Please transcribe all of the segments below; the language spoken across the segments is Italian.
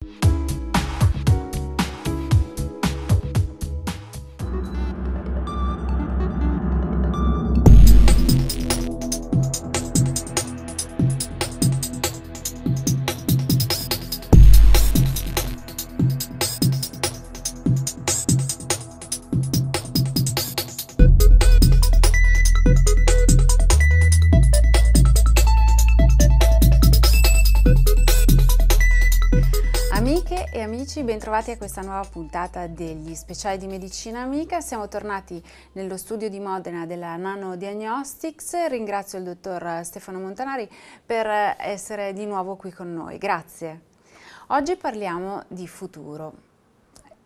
Thank you amici, bentrovati a questa nuova puntata degli speciali di Medicina Amica. Siamo tornati nello studio di Modena della Nanodiagnostics. Ringrazio il dottor Stefano Montanari per essere di nuovo qui con noi. Grazie. Oggi parliamo di futuro.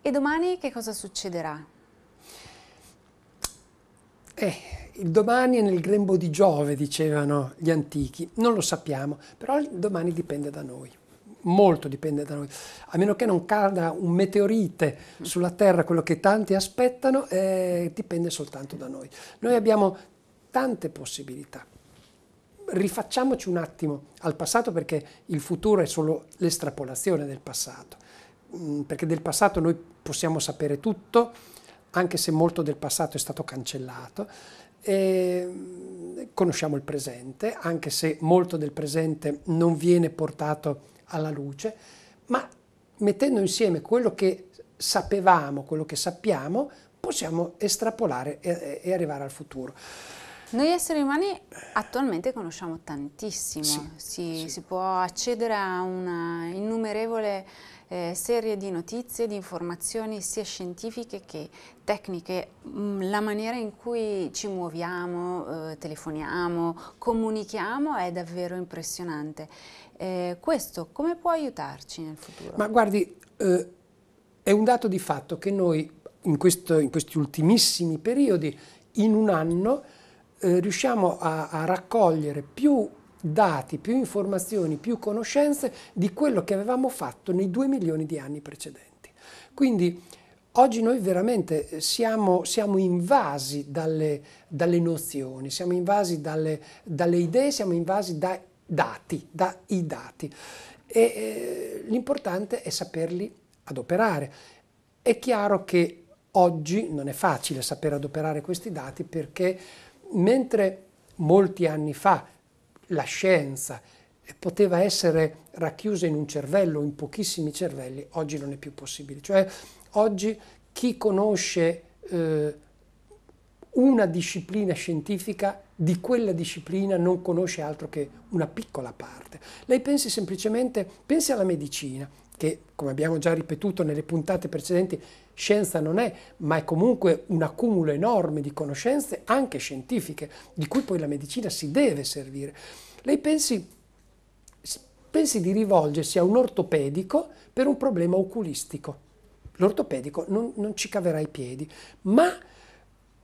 E domani che cosa succederà? Eh, il domani è nel grembo di Giove, dicevano gli antichi. Non lo sappiamo, però il domani dipende da noi molto dipende da noi. A meno che non cada un meteorite mm. sulla Terra, quello che tanti aspettano, eh, dipende soltanto da noi. Noi abbiamo tante possibilità. Rifacciamoci un attimo al passato perché il futuro è solo l'estrapolazione del passato, mm, perché del passato noi possiamo sapere tutto, anche se molto del passato è stato cancellato, mm, conosciamo il presente, anche se molto del presente non viene portato alla luce, ma mettendo insieme quello che sapevamo, quello che sappiamo, possiamo estrapolare e, e arrivare al futuro. Noi esseri umani attualmente conosciamo tantissimo, sì, si, sì. si, può accedere a una innumerevole eh, serie di notizie, di informazioni sia scientifiche che tecniche, mm, la maniera in cui ci muoviamo, eh, telefoniamo, comunichiamo è davvero impressionante. Eh, questo come può aiutarci nel futuro? Ma guardi, eh, è un dato di fatto che noi in, questo, in questi ultimissimi periodi, in un anno, eh, riusciamo a, a raccogliere più dati, più informazioni, più conoscenze di quello che avevamo fatto nei due milioni di anni precedenti. Quindi oggi noi veramente eh, siamo, siamo invasi dalle, dalle, nozioni, siamo invasi dalle, dalle, idee, siamo invasi dai dati, dai dati. E eh, l'importante è saperli adoperare. È chiaro che oggi non è facile saper adoperare questi dati perché mentre molti anni fa la scienza poteva essere racchiusa in un cervello, in pochissimi cervelli, oggi non è più possibile. Cioè oggi chi conosce eh, una disciplina scientifica di quella disciplina non conosce altro che una piccola parte. Lei pensi semplicemente, pensi alla medicina, che come abbiamo già ripetuto nelle puntate precedenti scienza non è, ma è comunque un accumulo enorme di conoscenze, anche scientifiche, di cui poi la medicina si deve servire. Lei pensi, pensi di rivolgersi a un ortopedico per un problema oculistico. L'ortopedico non, non, ci caverà i piedi, ma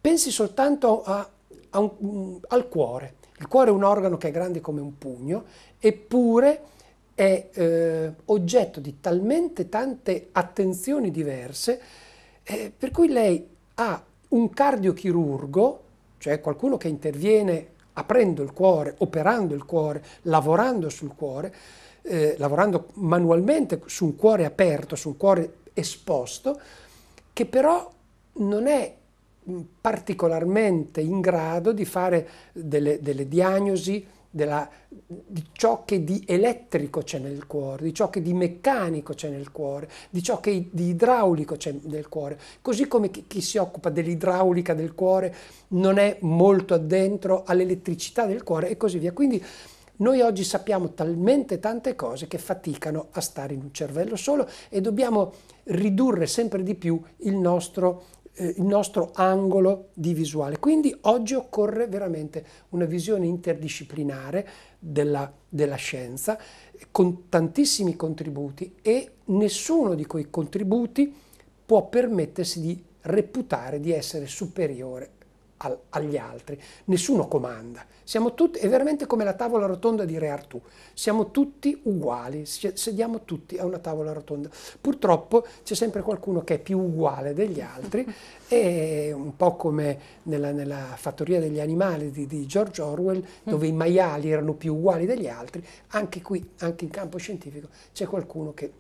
pensi soltanto a, a un, al cuore. Il cuore è un organo che è grande come un pugno, eppure è eh, oggetto di talmente tante attenzioni diverse eh, per cui lei ha un cardiochirurgo, cioè qualcuno che interviene aprendo il cuore, operando il cuore, lavorando sul cuore, eh, lavorando manualmente su un cuore aperto, su un cuore esposto, che però non è particolarmente in grado di fare delle, delle diagnosi della, di ciò che di elettrico c'è nel cuore, di ciò che di meccanico c'è nel cuore, di ciò che di idraulico c'è nel cuore. Così come chi, chi si occupa dell'idraulica del cuore non è molto addentro all'elettricità del cuore e così via. Quindi noi oggi sappiamo talmente tante cose che faticano a stare in un cervello solo e dobbiamo ridurre sempre di più il nostro eh, il nostro angolo di visuale. Quindi oggi occorre veramente una visione interdisciplinare della, della scienza con tantissimi contributi e nessuno di quei contributi può permettersi di reputare di essere superiore al, agli altri, nessuno comanda, siamo tutti, è veramente come la tavola rotonda di Re Artù, siamo tutti uguali, sediamo tutti a una tavola rotonda. Purtroppo c'è sempre qualcuno che è più uguale degli altri, è un po' come nella, nella fattoria degli animali di, di, George Orwell, dove i maiali erano più uguali degli altri, anche qui, anche in campo scientifico, c'è qualcuno che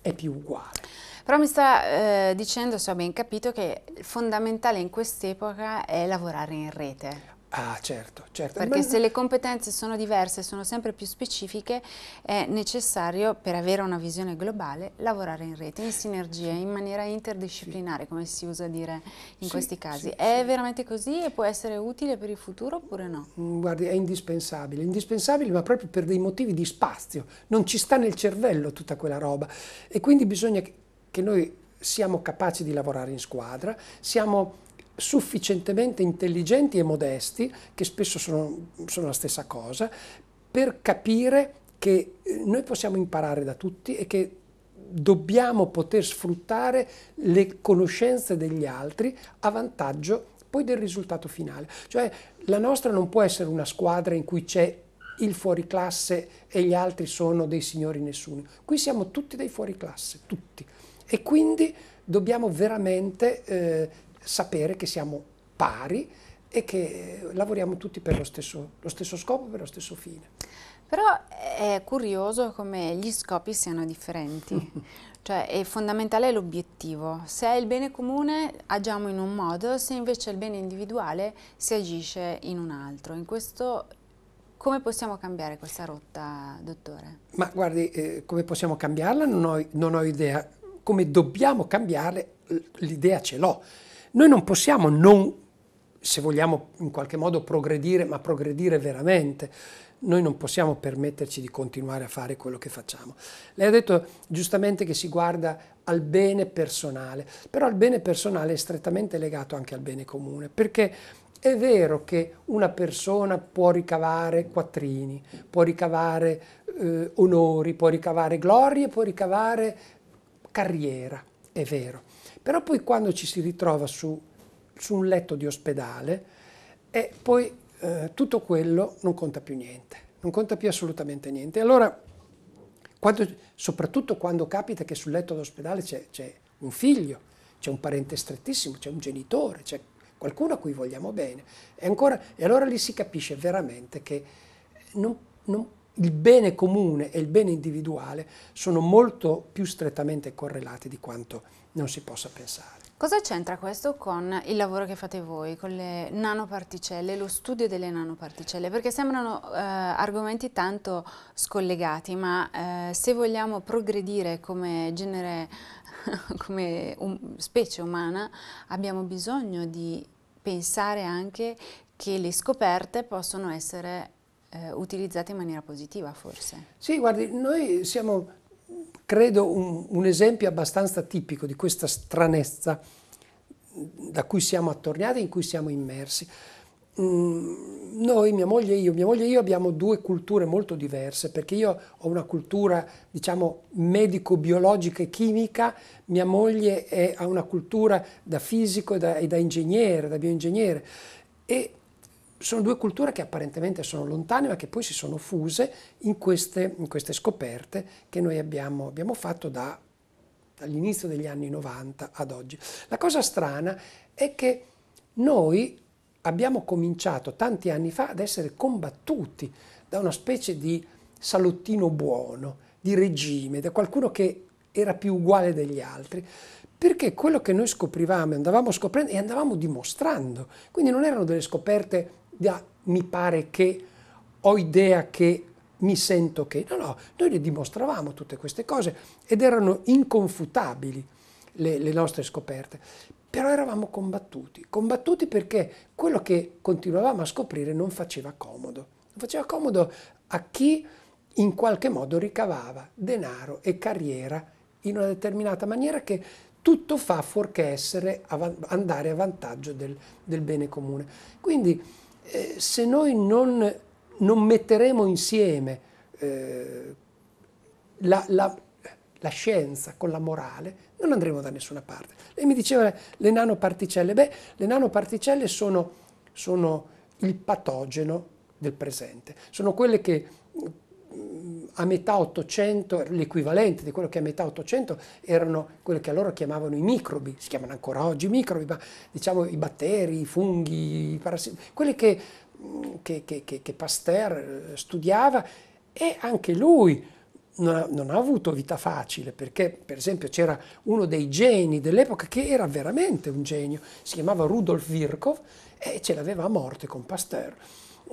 è più uguale. Però mi sta eh, dicendo, se ho ben capito, che fondamentale in quest'epoca è lavorare in rete. Ah, certo, certo. Perché Ma... se le competenze sono diverse, sono sempre più specifiche, è necessario, per avere una visione globale, lavorare in rete, in sinergia, in maniera interdisciplinare, sì. come si usa dire in sì, questi casi. Sì, è veramente così e può essere utile per il futuro oppure no? Mm, guardi, è indispensabile, indispensabile ma proprio per dei motivi di spazio, non ci sta nel cervello tutta quella roba e quindi bisogna che noi siamo capaci di lavorare in squadra, siamo sufficientemente intelligenti e modesti, che spesso sono, sono la stessa cosa, per capire che eh, noi possiamo imparare da tutti e che dobbiamo poter sfruttare le conoscenze degli altri a vantaggio poi del risultato finale. Cioè la nostra non può essere una squadra in cui c'è il fuoriclasse e gli altri sono dei signori nessuno. Qui siamo tutti dei fuoriclasse, tutti e quindi dobbiamo veramente eh, sapere che siamo pari e che lavoriamo tutti per lo stesso, lo stesso scopo, per lo stesso fine. Però è curioso come gli scopi siano differenti, cioè è fondamentale l'obiettivo. Se è il bene comune agiamo in un modo, se invece è il bene individuale si agisce in un altro. In questo come possiamo cambiare questa rotta, dottore? Ma guardi, eh, come possiamo cambiarla non ho, non ho idea come dobbiamo cambiarle, l'idea ce l'ho. Noi non possiamo non, se vogliamo in qualche modo progredire, ma progredire veramente, noi non possiamo permetterci di continuare a fare quello che facciamo. Lei ha detto giustamente che si guarda al bene personale, però il bene personale è strettamente legato anche al bene comune, perché è vero che una persona può ricavare quattrini, può ricavare eh, onori, può ricavare glorie, può ricavare carriera, è vero. Però poi quando ci si ritrova su, su un letto di ospedale, e eh, poi eh, tutto quello non conta più niente, non conta più assolutamente niente. Allora, quando, soprattutto quando capita che sul letto d'ospedale c'è un figlio, c'è un parente strettissimo, c'è un genitore, c'è qualcuno a cui vogliamo bene. E, ancora, e allora lì si capisce veramente che non, non il bene comune e il bene individuale sono molto più strettamente correlati di quanto non si possa pensare. Cosa c'entra questo con il lavoro che fate voi, con le nanoparticelle, lo studio delle nanoparticelle? Perché sembrano eh, argomenti tanto scollegati, ma eh, se vogliamo progredire come genere, come um, specie umana, abbiamo bisogno di pensare anche che le scoperte possono essere eh, utilizzate in maniera positiva forse. Sì, guardi, noi siamo, credo, un, un esempio abbastanza tipico di questa stranezza da cui siamo attorniati, in cui siamo immersi. Mm, noi, mia moglie e io, mia moglie e io abbiamo due culture molto diverse, perché io ho una cultura, diciamo, medico-biologica e chimica, mia moglie è, ha una cultura da fisico e da, e da ingegnere, da bioingegnere. E sono due culture che apparentemente sono lontane ma che poi si sono fuse in queste, in queste scoperte che noi abbiamo, abbiamo fatto da, dall'inizio degli anni 90 ad oggi. La cosa strana è che noi abbiamo cominciato tanti anni fa ad essere combattuti da una specie di salottino buono, di regime, da qualcuno che era più uguale degli altri, perché quello che noi scoprivamo, e andavamo scoprendo e andavamo dimostrando, quindi non erano delle scoperte da, mi pare che ho idea che mi sento che. No, no, noi le dimostravamo tutte queste cose ed erano inconfutabili le, le nostre scoperte. Però eravamo combattuti, combattuti perché quello che continuavamo a scoprire non faceva comodo. Non faceva comodo a chi in qualche modo ricavava denaro e carriera in una determinata maniera che tutto fa fuorché essere, andare a vantaggio del, del bene comune. Quindi eh, se noi non, non metteremo insieme eh, la, la, la, scienza con la morale, non andremo da nessuna parte. Lei mi diceva le nanoparticelle, beh, le nanoparticelle sono, sono il patogeno del presente, sono quelle che a metà 800, l'equivalente di quello che a metà 800 erano quelli che allora chiamavano i microbi, si chiamano ancora oggi microbi, ma diciamo i batteri, i funghi, i parassiti, quelli che, che, che, che, Pasteur eh, studiava e anche lui non ha, non ha avuto vita facile perché per esempio c'era uno dei geni dell'epoca che era veramente un genio, si chiamava Rudolf Virchow e ce l'aveva a morte con Pasteur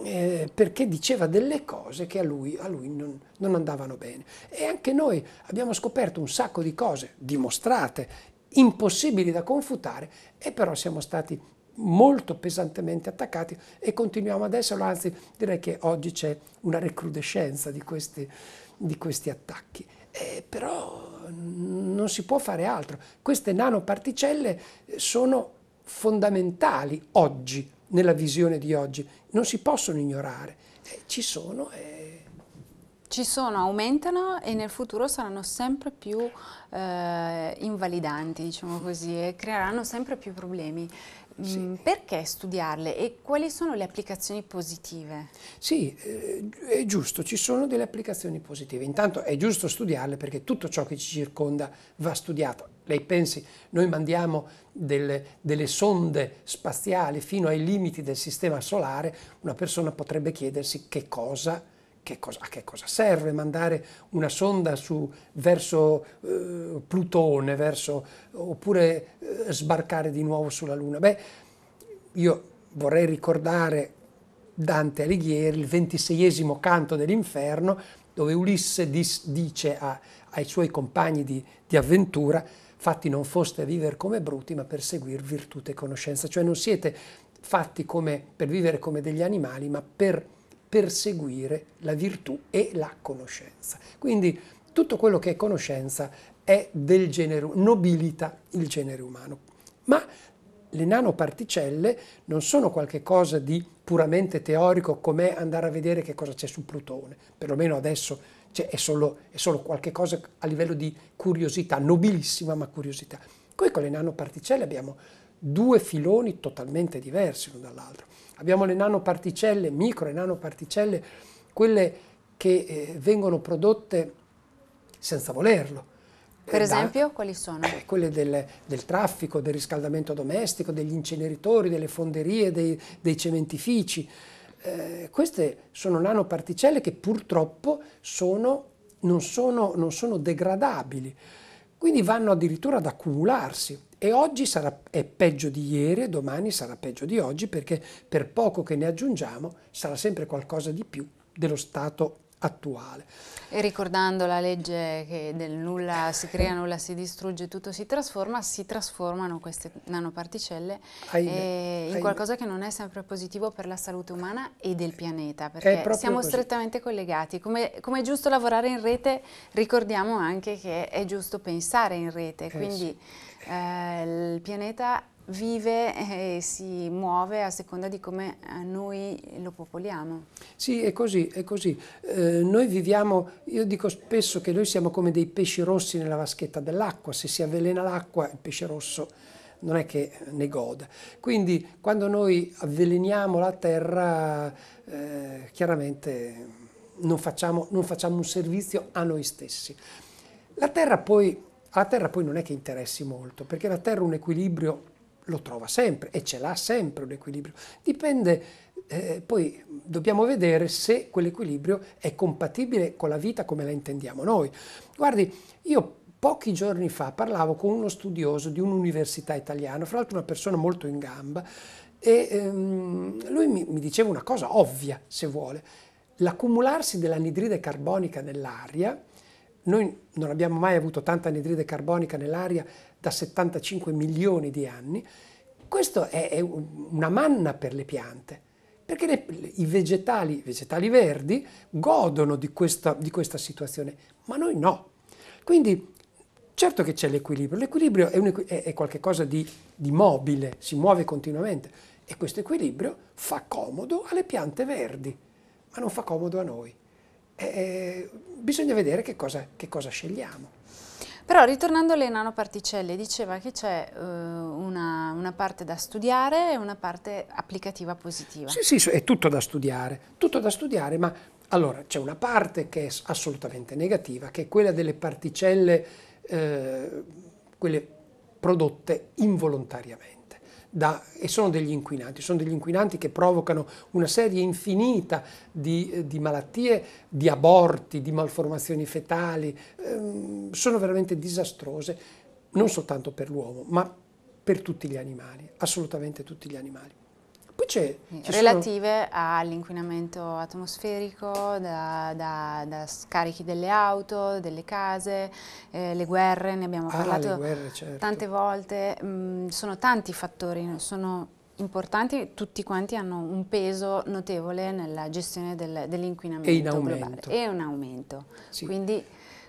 eh, perché diceva delle cose che a lui, a lui non, non andavano bene. E anche noi abbiamo scoperto un sacco di cose dimostrate, impossibili da confutare, e però siamo stati molto pesantemente attaccati e continuiamo ad esserlo, anzi direi che oggi c'è una recrudescenza di questi, di questi attacchi. Eh, però non si può fare altro. Queste nanoparticelle sono fondamentali oggi nella visione di oggi, non si possono ignorare, eh, ci sono. Eh. Ci sono, aumentano e nel futuro saranno sempre più eh, invalidanti, diciamo così, e creeranno sempre più problemi. Mm, sì. perché studiarle e quali sono le applicazioni positive? Sì, eh, è giusto, ci sono delle applicazioni positive. Intanto è giusto studiarle perché tutto ciò che ci circonda va studiato lei pensi, noi mandiamo delle, delle, sonde spaziali fino ai limiti del sistema solare, una persona potrebbe chiedersi che cosa, che cosa, a che cosa serve mandare una sonda su, verso eh, Plutone, verso, oppure eh, sbarcare di nuovo sulla Luna. Beh, io vorrei ricordare Dante Alighieri, il ventiseiesimo canto dell'inferno, dove Ulisse dis, dice a, ai suoi compagni di, di avventura fatti non foste a vivere come bruti, ma per seguire virtù e conoscenza. Cioè non siete fatti come, per vivere come degli animali, ma per perseguire la virtù e la conoscenza. Quindi tutto quello che è conoscenza è del genere, nobilita il genere umano. Ma le nanoparticelle non sono qualcosa di puramente teorico come andare a vedere che cosa c'è su Plutone, perlomeno adesso cioè è solo, è solo qualche cosa a livello di curiosità, nobilissima ma curiosità. Poi con le nanoparticelle abbiamo due filoni totalmente diversi l'uno dall'altro. Abbiamo le nanoparticelle, micro e nanoparticelle, quelle che eh, vengono prodotte senza volerlo. Per eh, esempio, quali sono? Eh, quelle del, del, traffico, del riscaldamento domestico, degli inceneritori, delle fonderie, dei, dei cementifici. Eh, queste sono nanoparticelle che purtroppo sono, non, sono, non, sono, degradabili, quindi vanno addirittura ad accumularsi e oggi sarà, è peggio di ieri e domani sarà peggio di oggi perché per poco che ne aggiungiamo sarà sempre qualcosa di più dello stato attuale. E ricordando la legge che del nulla si crea, nulla si distrugge, tutto si trasforma, si trasformano queste nanoparticelle ahimè, eh, in qualcosa che non è sempre positivo per la salute umana e del pianeta, perché siamo così. strettamente collegati. Come, come, è giusto lavorare in rete, ricordiamo anche che è giusto pensare in rete, eh quindi eh, il pianeta vive e si muove a seconda di come eh, noi lo popoliamo. Sì, è così, è così. Eh, noi viviamo, io dico spesso che noi siamo come dei pesci rossi nella vaschetta dell'acqua, se si avvelena l'acqua il pesce rosso non è che ne goda. Quindi quando noi avveleniamo la terra, eh, chiaramente non facciamo, non facciamo un servizio a noi stessi. La terra poi, alla terra poi non è che interessi molto, perché la terra è un equilibrio lo trova sempre e ce l'ha sempre un equilibrio. Dipende, eh, poi dobbiamo vedere se quell'equilibrio è compatibile con la vita come la intendiamo noi. Guardi, io pochi giorni fa parlavo con uno studioso di un'università italiana, fra l'altro una persona molto in gamba, e ehm, lui mi, mi diceva una cosa ovvia, se vuole. L'accumularsi dell'anidride carbonica nell'aria, noi non abbiamo mai avuto tanta anidride carbonica nell'aria da 75 milioni di anni, questo è, è una manna per le piante, perché le, i vegetali, vegetali verdi godono di questa, di questa situazione, ma noi no. Quindi Certo che c'è l'equilibrio, l'equilibrio è, è, è, qualcosa di, di, mobile, si muove continuamente e questo equilibrio fa comodo alle piante verdi, ma non fa comodo a noi. E, bisogna vedere che cosa, che cosa scegliamo. Però ritornando alle nanoparticelle, diceva che c'è eh, una, una, parte da studiare e una parte applicativa positiva. Sì, sì, è tutto da studiare, tutto da studiare, ma allora c'è una parte che è assolutamente negativa, che è quella delle particelle, eh, quelle prodotte involontariamente da, e sono degli inquinanti, sono degli inquinanti che provocano una serie infinita di, eh, di malattie, di aborti, di malformazioni fetali, ehm, sono veramente disastrose non soltanto per l'uomo ma per tutti gli animali, assolutamente tutti gli animali c'è, Relative all'inquinamento atmosferico, da, da, da, scarichi delle auto, delle case, eh, le guerre, ne abbiamo ah, parlato guerre, certo. tante volte, mm, sono tanti fattori, sono importanti, tutti quanti hanno un peso notevole nella gestione del, dell'inquinamento e in globale. E un aumento, sì. quindi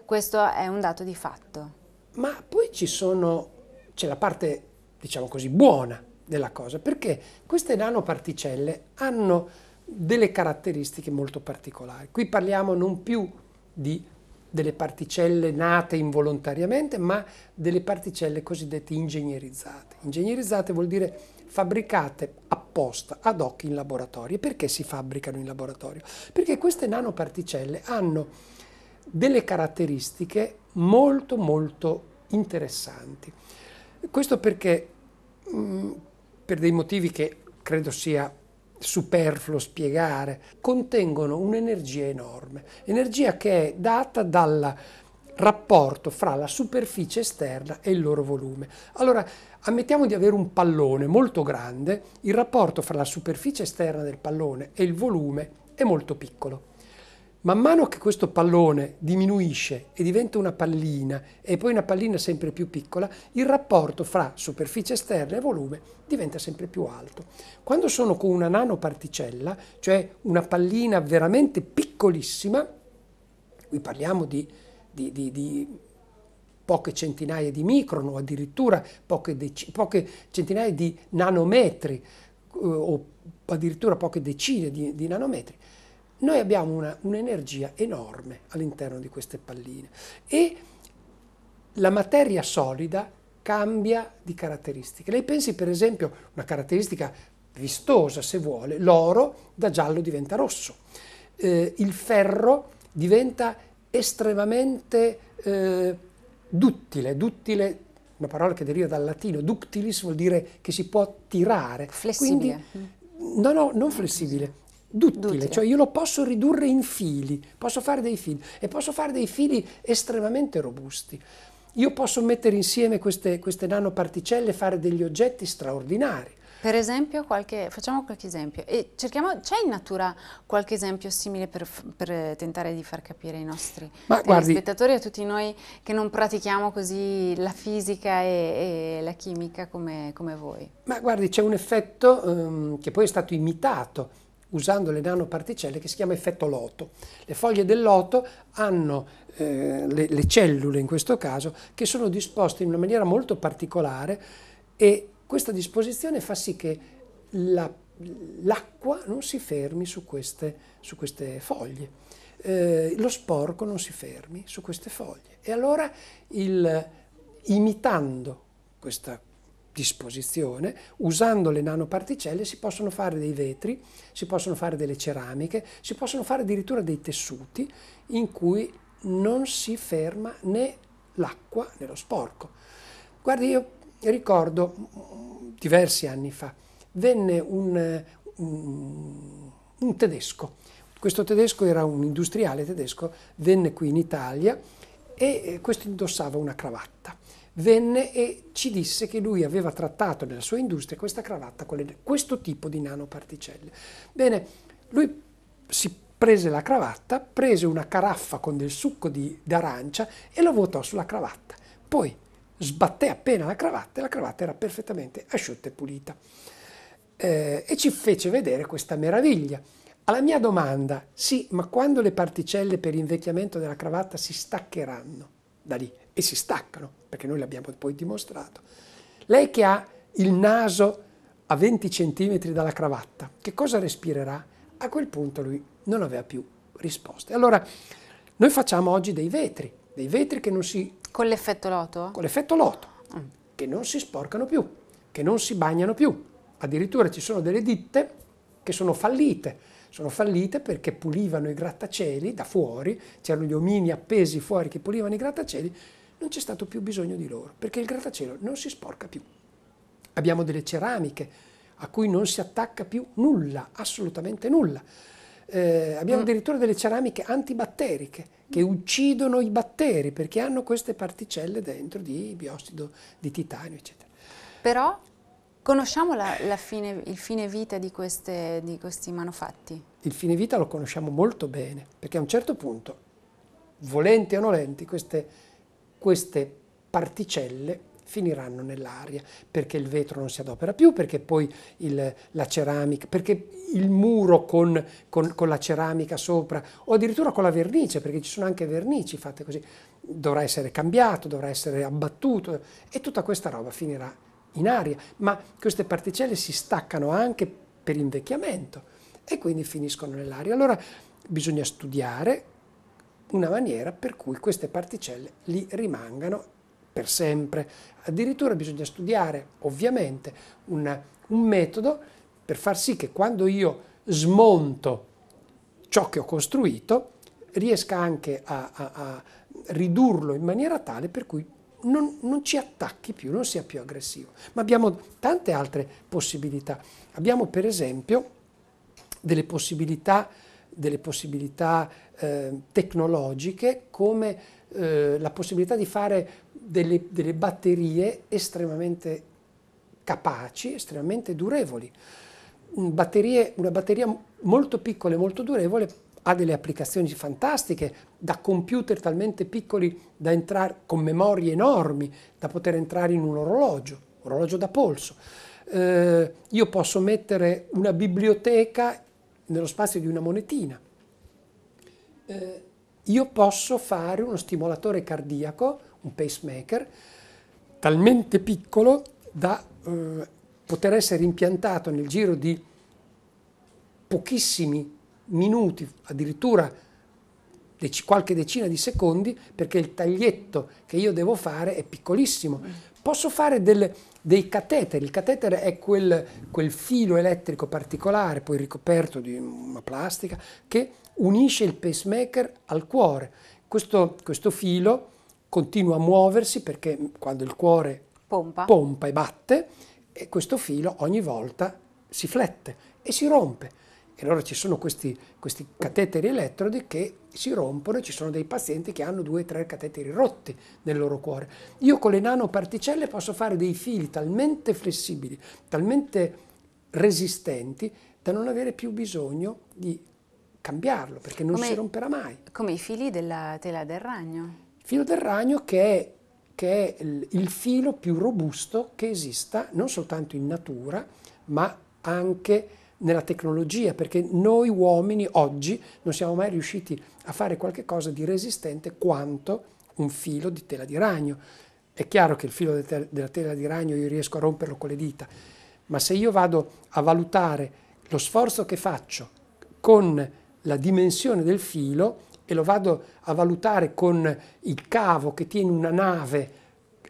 questo è un dato di fatto. Ma poi ci sono, c'è la parte, diciamo così, buona della cosa, perché queste nanoparticelle hanno delle caratteristiche molto particolari. Qui parliamo non più di delle particelle nate involontariamente, ma delle particelle cosiddette ingegnerizzate. Ingegnerizzate vuol dire fabbricate apposta, ad hoc in laboratorio. Perché si fabbricano in laboratorio? Perché queste nanoparticelle hanno delle caratteristiche molto molto interessanti. Questo perché mh, mm, per dei motivi che credo sia superfluo spiegare, contengono un'energia enorme, energia che è data dal rapporto fra la superficie esterna e il loro volume. Allora, ammettiamo di avere un pallone molto grande, il rapporto fra la superficie esterna del pallone e il volume è molto piccolo. Man mano che questo pallone diminuisce e diventa una pallina e poi una pallina sempre più piccola, il rapporto fra superficie esterna e volume diventa sempre più alto. Quando sono con una nanoparticella, cioè una pallina veramente piccolissima, qui parliamo di, di, di, di poche centinaia di micron o addirittura poche, poche centinaia di nanometri eh, o addirittura poche decine di, di nanometri, noi abbiamo un'energia enorme all'interno di queste palline e la materia solida cambia di caratteristiche. Lei pensi per esempio una caratteristica vistosa se vuole, l'oro da giallo diventa rosso, eh, il ferro diventa estremamente eh, duttile, duttile una parola che deriva dal latino, ductilis vuol dire che si può tirare. Flessibile. Quindi, no, no, non ah, flessibile, duttile, duttile, cioè io lo posso ridurre in fili, posso fare dei fili e posso fare dei fili estremamente robusti. Io posso mettere insieme queste, queste nanoparticelle e fare degli oggetti straordinari. Per esempio, qualche, facciamo qualche esempio. E Cerchiamo, c'è in natura qualche esempio simile per, per tentare di far capire ai nostri spettatori e a tutti noi che non pratichiamo così la fisica e, e la chimica come, come, voi? Ma guardi, c'è un effetto um, che poi è stato imitato usando le nanoparticelle che si chiama effetto loto. Le foglie del loto hanno eh, le, le cellule in questo caso che sono disposte in una maniera molto particolare e questa disposizione fa sì che l'acqua non si fermi su queste, su queste foglie, eh, lo sporco non si fermi su queste foglie. E allora il, imitando questa disposizione, usando le nanoparticelle si possono fare dei vetri, si possono fare delle ceramiche, si possono fare addirittura dei tessuti in cui non si ferma né l'acqua né lo sporco. Guardi, io ricordo diversi anni fa, venne un, eh, un, un tedesco, questo tedesco era un industriale tedesco, venne qui in Italia e eh, questo indossava una cravatta venne e ci disse che lui aveva trattato nella sua industria questa cravatta con le, questo tipo di nanoparticelle. Bene, lui si prese la cravatta, prese una caraffa con del succo di, d'arancia e lo vuotò sulla cravatta. Poi sbatté appena la cravatta e la cravatta era perfettamente asciutta e pulita. Eh, e ci fece vedere questa meraviglia. Alla mia domanda, sì, ma quando le particelle per invecchiamento della cravatta si staccheranno da lì? e si staccano, perché noi l'abbiamo poi dimostrato. Lei che ha il naso a 20 cm dalla cravatta, che cosa respirerà? A quel punto lui non aveva più risposte. Allora, noi facciamo oggi dei vetri, dei vetri che non si... Con l'effetto loto? Con l'effetto loto, mm. che non si sporcano più, che non si bagnano più. Addirittura ci sono delle ditte che sono fallite, sono fallite perché pulivano i grattacieli da fuori, c'erano gli omini appesi fuori che pulivano i grattacieli, non c'è stato più bisogno di loro, perché il grattacielo non si sporca più. Abbiamo delle ceramiche a cui non si attacca più nulla, assolutamente nulla. Eh, abbiamo mm. addirittura delle ceramiche antibatteriche che mm. uccidono i batteri perché hanno queste particelle dentro di biossido di titanio, eccetera. Però conosciamo la, la fine, il fine vita di, queste, di questi manufatti? Il fine vita lo conosciamo molto bene perché a un certo punto, volenti o nolenti, queste queste particelle finiranno nell'aria perché il vetro non si adopera più, perché poi il, la ceramica, perché il muro con, con, con, la ceramica sopra o addirittura con la vernice, perché ci sono anche vernici fatte così, dovrà essere cambiato, dovrà essere abbattuto e tutta questa roba finirà in aria. Ma queste particelle si staccano anche per invecchiamento e quindi finiscono nell'aria. Allora bisogna studiare una maniera per cui queste particelle lì rimangano per sempre. Addirittura bisogna studiare, ovviamente, un, un metodo per far sì che quando io smonto ciò che ho costruito, riesca anche a, a, a ridurlo in maniera tale per cui non, non, ci attacchi più, non sia più aggressivo. Ma abbiamo tante altre possibilità. Abbiamo per esempio delle possibilità delle possibilità eh, tecnologiche come eh, la possibilità di fare delle, delle, batterie estremamente capaci, estremamente durevoli. Batterie, una batteria molto piccola e molto durevole ha delle applicazioni fantastiche, da computer talmente piccoli da entrare con memorie enormi, da poter entrare in un orologio, un orologio da polso. Eh, io posso mettere una biblioteca nello spazio di una monetina, eh, io posso fare uno stimolatore cardiaco, un pacemaker, talmente piccolo da eh, poter essere impiantato nel giro di pochissimi minuti, addirittura dec qualche decina di secondi, perché il taglietto che io devo fare è piccolissimo. Posso fare delle dei cateteri. Il catetere è quel, quel filo elettrico particolare, poi ricoperto di una plastica, che unisce il pacemaker al cuore. Questo, questo filo continua a muoversi perché quando il cuore pompa, pompa e batte, e questo filo ogni volta si flette e si rompe. E allora ci sono questi, questi cateteri elettrodi che si rompono e ci sono dei pazienti che hanno due o tre cateteri rotti nel loro cuore. Io con le nanoparticelle posso fare dei fili talmente flessibili, talmente resistenti, da non avere più bisogno di cambiarlo, perché non come, si romperà mai. Come i fili della tela del ragno. Il filo del ragno che è, che è il, il filo più robusto che esista, non soltanto in natura, ma anche nella tecnologia, perché noi uomini oggi non siamo mai riusciti a fare qualcosa di resistente quanto un filo di tela di ragno. È chiaro che il filo della tela di ragno io riesco a romperlo con le dita, ma se io vado a valutare lo sforzo che faccio con la dimensione del filo e lo vado a valutare con il cavo che tiene una nave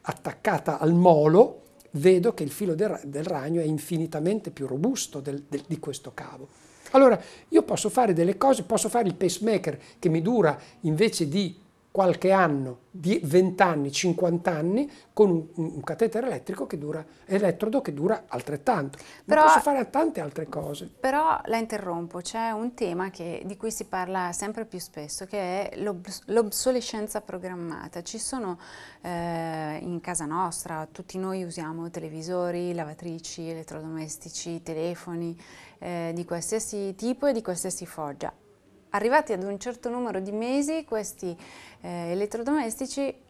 attaccata al molo, vedo che il filo del, del ragno è infinitamente più robusto del, del, di questo cavo. Allora io posso fare delle cose, posso fare il pacemaker che mi dura invece di qualche anno, 20 anni, 50 anni, con un, un catetere elettrico che dura, elettrodo che dura altrettanto. Però, posso fare tante altre cose. Però la interrompo, c'è un tema che, di cui si parla sempre più spesso, che è l'obsolescenza programmata. Ci sono eh, in casa nostra, tutti noi usiamo televisori, lavatrici, elettrodomestici, telefoni eh, di qualsiasi tipo e di qualsiasi foggia arrivati ad un certo numero di mesi questi eh, elettrodomestici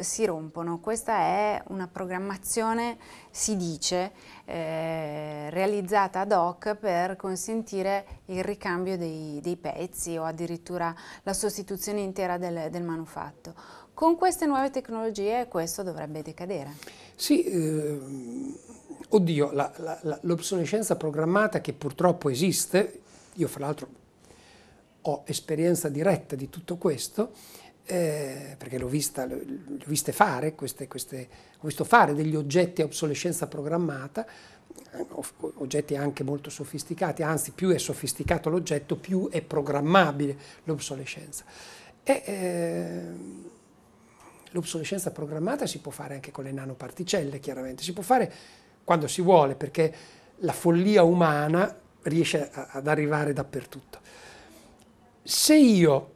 si rompono. Questa è una programmazione, si dice, eh, realizzata ad hoc per consentire il ricambio dei, dei pezzi o addirittura la sostituzione intera del, del, manufatto. Con queste nuove tecnologie questo dovrebbe decadere. Sì, eh, oddio, l'obsolescenza programmata che purtroppo esiste, io fra l'altro ho esperienza diretta di tutto questo, eh, perché l'ho vista, l'ho viste fare, queste, queste, ho visto fare degli oggetti a obsolescenza programmata, eh, oggetti anche molto sofisticati, anzi più è sofisticato l'oggetto, più è programmabile l'obsolescenza. E, eh, l'obsolescenza programmata si può fare anche con le nanoparticelle, chiaramente, si può fare quando si vuole, perché la follia umana riesce a, ad arrivare dappertutto se io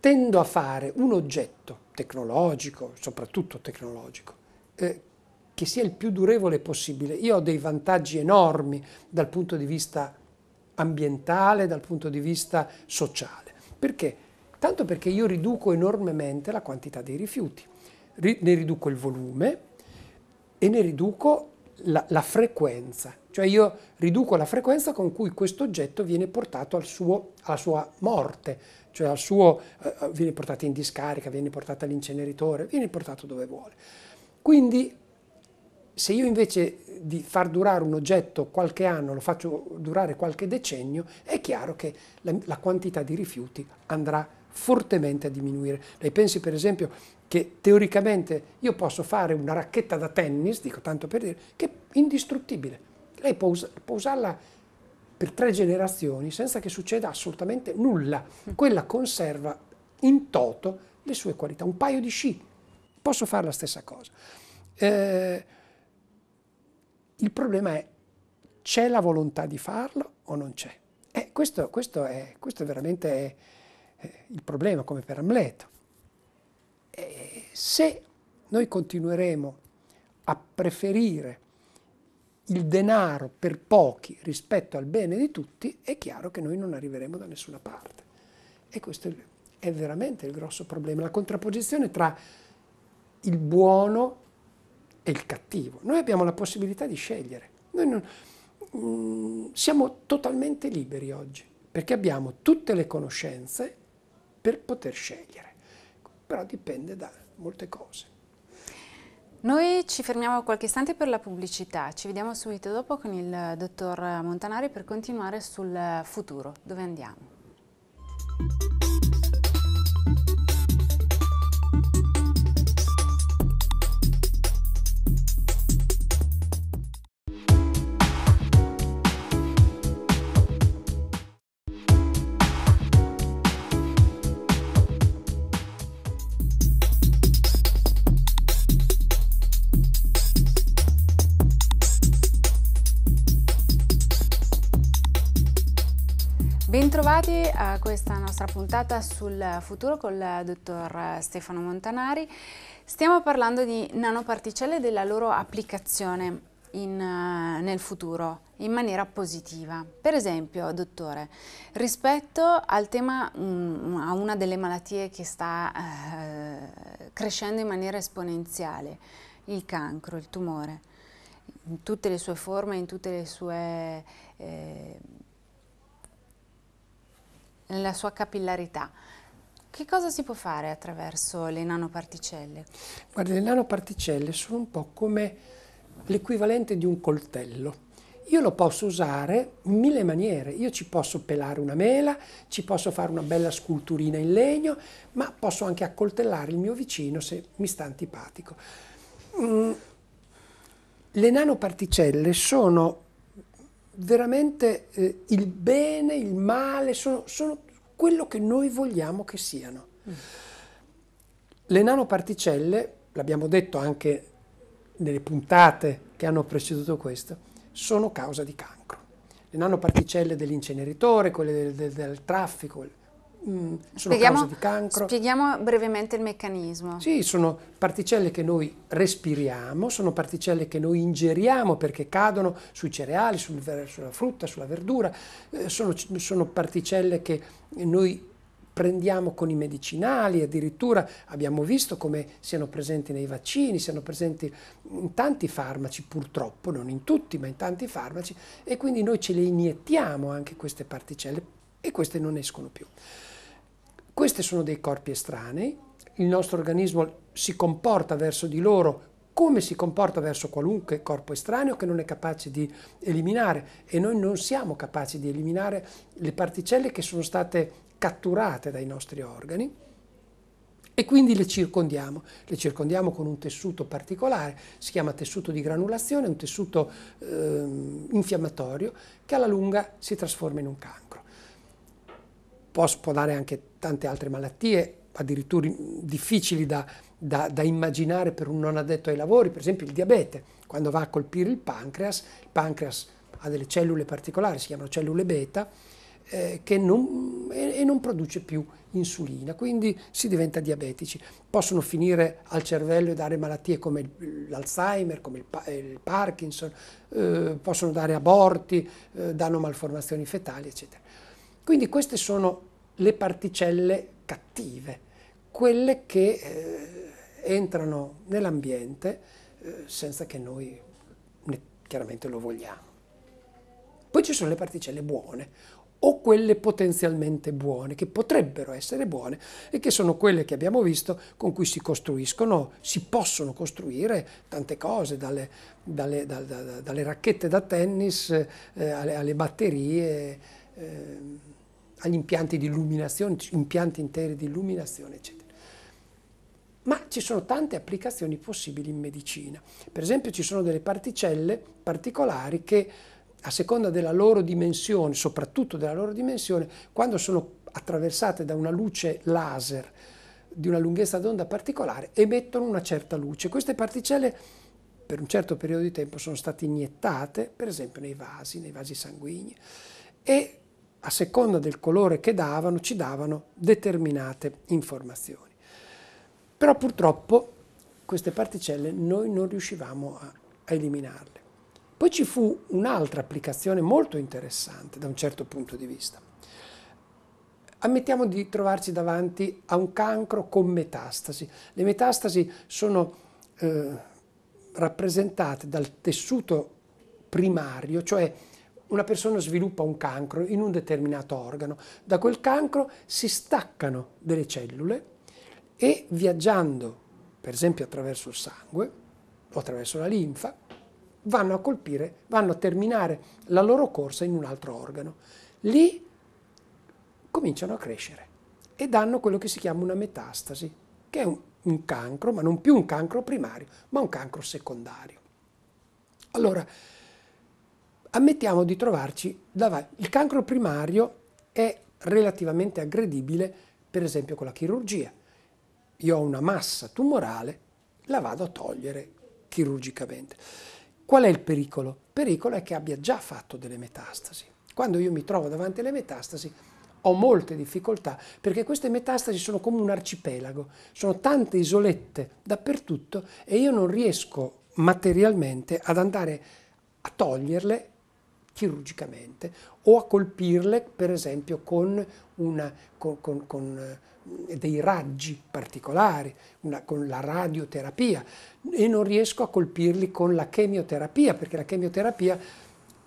tendo a fare un oggetto tecnologico, soprattutto tecnologico, eh, che sia il più durevole possibile, io ho dei vantaggi enormi dal punto di vista ambientale, dal punto di vista sociale. Perché? Tanto perché io riduco enormemente la quantità dei rifiuti, ne riduco il volume e ne riduco la, la frequenza cioè io riduco la frequenza con cui questo oggetto viene portato al suo, alla sua morte, cioè al suo, eh, eh, viene portato in discarica, viene portato all'inceneritore, viene portato dove vuole. Quindi se io invece di far durare un oggetto qualche anno lo faccio durare qualche decennio, è chiaro che la, la quantità di rifiuti andrà fortemente a diminuire. Lei pensi per esempio che teoricamente io posso fare una racchetta da tennis, dico tanto per dire, che è indistruttibile, lei può, us può usarla per tre generazioni senza che succeda assolutamente nulla. Mm. Quella conserva in toto le sue qualità. Un paio di sci, posso fare la stessa cosa. Eh, il problema è, c'è la volontà di farlo o non c'è? Eh, questo, questo, è, questo è veramente eh, eh il problema, come per Amleto. Eh, se noi continueremo a preferire il denaro per pochi rispetto al bene di tutti, è chiaro che noi non arriveremo da nessuna parte. E questo è veramente il grosso problema, la contrapposizione tra il buono e il cattivo. Noi abbiamo la possibilità di scegliere. Noi non, mm, siamo totalmente liberi oggi, perché abbiamo tutte le conoscenze per poter scegliere. Però dipende da molte cose. Noi ci fermiamo qualche istante per la pubblicità, ci vediamo subito dopo con il eh, dottor Montanari per continuare sul eh, futuro, dove andiamo. Bentrovati a questa nostra puntata sul futuro con il dottor Stefano Montanari. Stiamo parlando di nanoparticelle e della loro applicazione in, eh, nel futuro in maniera positiva. Per esempio, dottore, rispetto al tema mh, mm, a una delle malattie che sta eh, crescendo in maniera esponenziale, il cancro, il tumore, in tutte le sue forme, in tutte le sue... Eh, nella sua capillarità. Che cosa si può fare attraverso le nanoparticelle? Guarda, le nanoparticelle sono un po' come l'equivalente di un coltello. Io lo posso usare in mille maniere, io ci posso pelare una mela, ci posso fare una bella sculturina in legno, ma posso anche accoltellare il mio vicino se mi sta antipatico. Mm. Le nanoparticelle sono veramente eh, il bene, il male, sono, sono, quello che noi vogliamo che siano. Le nanoparticelle, l'abbiamo detto anche nelle puntate che hanno preceduto questo, sono causa di cancro. Le nanoparticelle dell'inceneritore, quelle del, del, del traffico, Mm, sono spieghiamo, di cancro. Spieghiamo brevemente il meccanismo. Sì, sono particelle che noi respiriamo, sono particelle che noi ingeriamo perché cadono sui cereali, sul, sulla frutta, sulla verdura, eh, sono, sono particelle che noi prendiamo con i medicinali, addirittura abbiamo visto come siano presenti nei vaccini, siano presenti in tanti farmaci, purtroppo, non in tutti, ma in tanti farmaci, e quindi noi ce le iniettiamo anche queste particelle e queste non escono più. Questi sono dei corpi estranei, il nostro organismo si comporta verso di loro come si comporta verso qualunque corpo estraneo che non è capace di eliminare e noi non siamo capaci di eliminare le particelle che sono state catturate dai nostri organi e quindi le circondiamo, le circondiamo con un tessuto particolare, si chiama tessuto di granulazione, un tessuto eh, infiammatorio che alla lunga si trasforma in un cancro. Può, può dare anche tante altre malattie, addirittura difficili da, da, da, immaginare per un non addetto ai lavori, per esempio il diabete, quando va a colpire il pancreas, il pancreas ha delle cellule particolari, si chiamano cellule beta, eh, non, e, e non produce più insulina, quindi si diventa diabetici. Possono finire al cervello e dare malattie come l'Alzheimer, come il, il Parkinson, eh, possono dare aborti, eh, danno malformazioni fetali, eccetera. Quindi queste sono le particelle cattive, quelle che eh, entrano nell'ambiente eh, senza che noi ne, chiaramente lo vogliamo. Poi ci sono le particelle buone o quelle potenzialmente buone, che potrebbero essere buone e che sono quelle che abbiamo visto con cui si costruiscono, si possono costruire tante cose, dalle, dalle, da, da, dalle racchette da tennis eh, alle, alle, batterie. Eh, agli impianti di illuminazione, impianti interi di illuminazione, eccetera. Ma ci sono tante applicazioni possibili in medicina. Per esempio ci sono delle particelle particolari che a seconda della loro dimensione, soprattutto della loro dimensione, quando sono attraversate da una luce laser di una lunghezza d'onda particolare, emettono una certa luce. Queste particelle per un certo periodo di tempo sono state iniettate, per esempio nei vasi, nei vasi sanguigni, e a seconda del colore che davano, ci davano determinate informazioni. Però purtroppo queste particelle noi non riuscivamo a, a eliminarle. Poi ci fu un'altra applicazione molto interessante da un certo punto di vista. Ammettiamo di trovarci davanti a un cancro con metastasi. Le metastasi sono eh, rappresentate dal tessuto primario, cioè una persona sviluppa un cancro in un determinato organo, da quel cancro si staccano delle cellule e viaggiando, per esempio attraverso il sangue o attraverso la linfa, vanno a colpire, vanno a terminare la loro corsa in un altro organo. Lì cominciano a crescere e danno quello che si chiama una metastasi, che è un, un cancro, ma non più un cancro primario, ma un cancro secondario. Allora, ammettiamo di trovarci davanti. Il cancro primario è relativamente aggredibile, per esempio con la chirurgia. Io ho una massa tumorale, la vado a togliere chirurgicamente. Qual è il pericolo? Il pericolo è che abbia già fatto delle metastasi. Quando io mi trovo davanti alle metastasi ho molte difficoltà perché queste metastasi sono come un arcipelago, sono tante isolette dappertutto e io non riesco materialmente ad andare a toglierle chirurgicamente o a colpirle per esempio con, una, con, con, con eh, dei raggi particolari, una, con la radioterapia e non riesco a colpirli con la chemioterapia perché la chemioterapia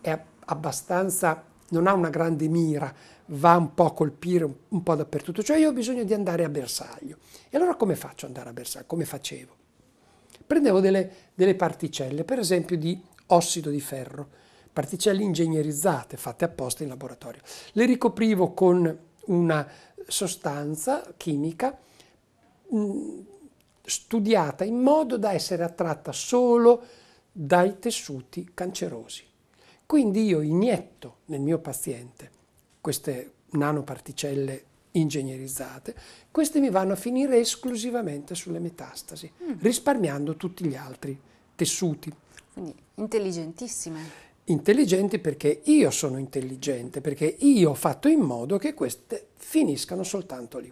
è abbastanza, non ha una grande mira, va un po' a colpire un po' dappertutto, cioè io ho bisogno di andare a bersaglio. E allora come faccio ad andare a bersaglio? Come facevo? Prendevo delle, delle particelle, per esempio di ossido di ferro, particelle ingegnerizzate fatte apposta in laboratorio. Le ricoprivo con una sostanza chimica mm, studiata in modo da essere attratta solo dai tessuti cancerosi. Quindi io inietto nel mio paziente queste nanoparticelle ingegnerizzate, queste mi vanno a finire esclusivamente sulle metastasi, mm. risparmiando tutti gli altri tessuti. Quindi intelligentissime intelligenti perché io sono intelligente, perché io ho fatto in modo che queste finiscano soltanto lì.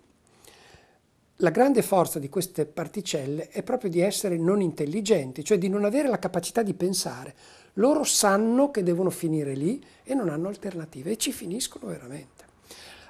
La grande forza di queste particelle è proprio di essere non intelligenti, cioè di non avere la capacità di pensare. Loro sanno che devono finire lì e non hanno alternative e ci finiscono veramente.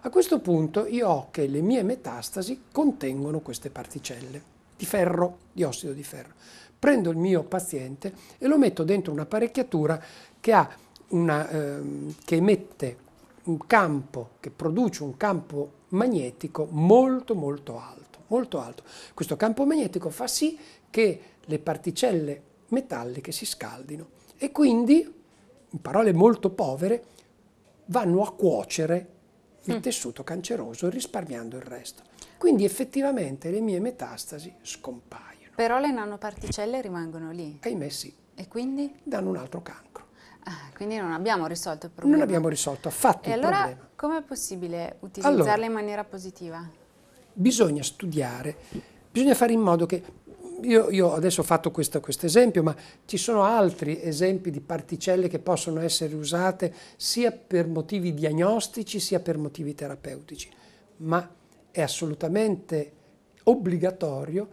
A questo punto io ho che le mie metastasi contengono queste particelle di ferro, di ossido di ferro. Prendo il mio paziente e lo metto dentro un'apparecchiatura che, una, eh, che emette un campo, che produce un campo magnetico molto molto alto, molto alto. Questo campo magnetico fa sì che le particelle metalliche si scaldino e quindi, in parole molto povere, vanno a cuocere il mm. tessuto canceroso risparmiando il resto. Quindi effettivamente le mie metastasi scompaiono. Però le nanoparticelle rimangono lì. Ahimè sì. E quindi? Danno un altro canto. Ah, quindi non abbiamo risolto il problema. Non abbiamo risolto affatto e il allora, problema. E allora com'è possibile utilizzarla allora, in maniera positiva? Bisogna studiare, bisogna fare in modo che... Io, io adesso ho fatto questo quest esempio, ma ci sono altri esempi di particelle che possono essere usate sia per motivi diagnostici sia per motivi terapeutici, ma è assolutamente obbligatorio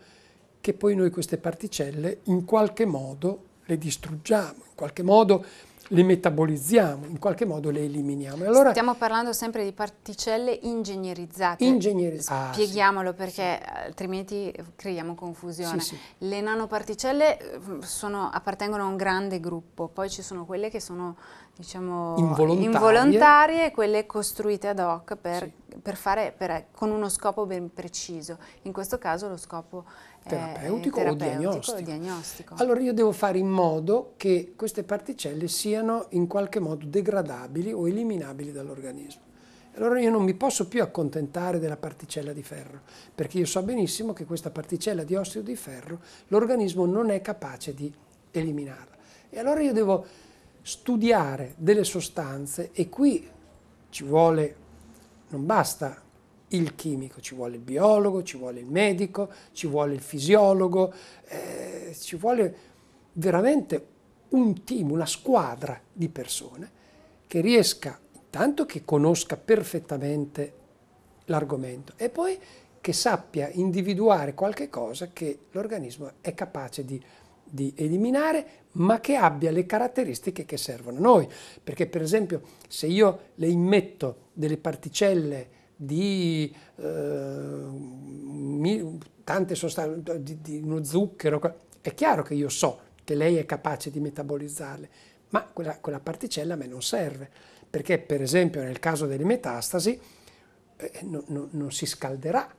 che poi noi queste particelle in qualche modo le distruggiamo, in qualche modo le metabolizziamo, in qualche modo le eliminiamo. Allora, Stiamo parlando sempre di particelle ingegnerizzate. Ingegnerizzate. Spieghiamolo ah, sì. perché eh, altrimenti eh, creiamo confusione. Sì, le nanoparticelle eh, sono, appartengono a un grande gruppo, poi ci sono quelle che sono diciamo, involontarie. involontarie e quelle costruite ad hoc per, per fare, per, con uno scopo ben preciso. In questo caso lo scopo è eh, terapeutico, terapeutico o, diagnostico. diagnostico. Allora io devo fare in modo che queste particelle siano in qualche modo degradabili o eliminabili dall'organismo. Allora io non mi posso più accontentare della particella di ferro, perché io so benissimo che questa particella di ossido di ferro l'organismo non è capace di eliminarla. E allora io devo studiare delle sostanze e qui ci vuole, non basta il chimico, ci vuole il biologo, ci vuole il medico, ci vuole il fisiologo, eh, ci vuole veramente un team, una squadra di persone che riesca intanto che conosca perfettamente l'argomento e poi che sappia individuare qualche cosa che l'organismo è capace di, di eliminare ma che abbia le caratteristiche che servono a noi perché per esempio se io le immetto delle particelle di, eh, tante sostanze, di, di uno zucchero, è chiaro che io so che lei è capace di metabolizzarle, ma quella, quella particella a me non serve, perché per esempio nel caso delle metastasi eh, no, no, non si scalderà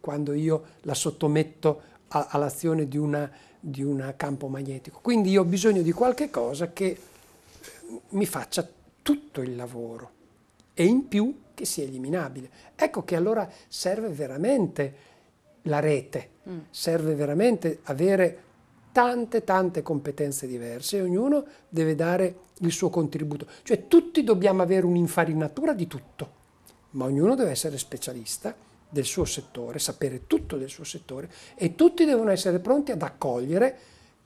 quando io la sottometto a, all'azione di, un campo magnetico. Quindi io ho bisogno di qualche cosa che eh, mi faccia tutto il lavoro e in più che sia eliminabile. Ecco che allora serve veramente la rete, mm. serve veramente avere tante tante competenze diverse e ognuno deve dare il suo contributo. Cioè tutti dobbiamo avere un'infarinatura di tutto, ma ognuno deve essere specialista del suo settore, sapere tutto del suo settore e tutti devono essere pronti ad accogliere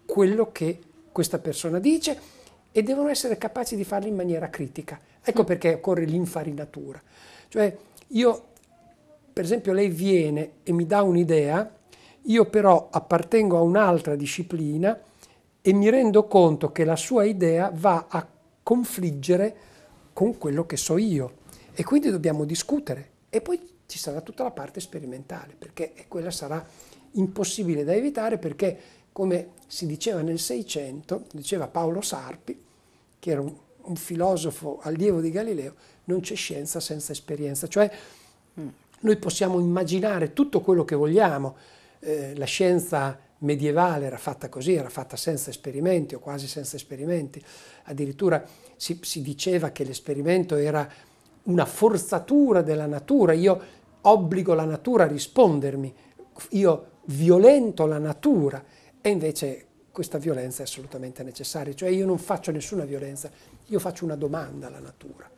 quello che questa persona dice e devono essere capaci di farli in maniera critica. Ecco perché occorre l'infarinatura. Cioè io, per esempio, lei viene e mi dà un'idea, io però appartengo a un'altra disciplina e mi rendo conto che la sua idea va a confliggere con quello che so io e quindi dobbiamo discutere e poi ci sarà tutta la parte sperimentale perché quella sarà impossibile da evitare perché come si diceva nel Seicento, diceva Paolo Sarpi, che era un, un filosofo allievo di Galileo, non c'è scienza senza esperienza. Cioè noi possiamo immaginare tutto quello che vogliamo, eh, la scienza medievale era fatta così, era fatta senza esperimenti o quasi senza esperimenti, addirittura si, si diceva che l'esperimento era una forzatura della natura, io obbligo la natura a rispondermi, io violento la natura e invece questa violenza è assolutamente necessaria, cioè io non faccio nessuna violenza, io faccio una domanda alla natura,